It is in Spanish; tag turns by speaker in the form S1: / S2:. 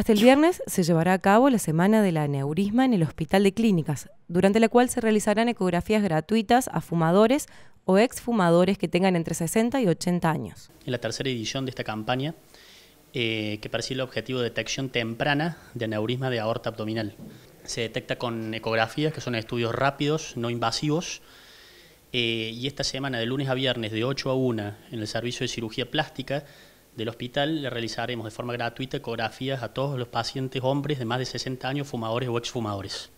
S1: Hasta el viernes se llevará a cabo la semana del aneurisma en el Hospital de Clínicas, durante la cual se realizarán ecografías gratuitas a fumadores o exfumadores que tengan entre 60 y 80 años.
S2: En la tercera edición de esta campaña, eh, que persigue el objetivo de detección temprana de aneurisma de aorta abdominal. Se detecta con ecografías, que son estudios rápidos, no invasivos, eh, y esta semana, de lunes a viernes, de 8 a 1, en el servicio de cirugía plástica, del hospital le realizaremos de forma gratuita ecografías a todos los pacientes hombres de más de 60 años, fumadores o exfumadores.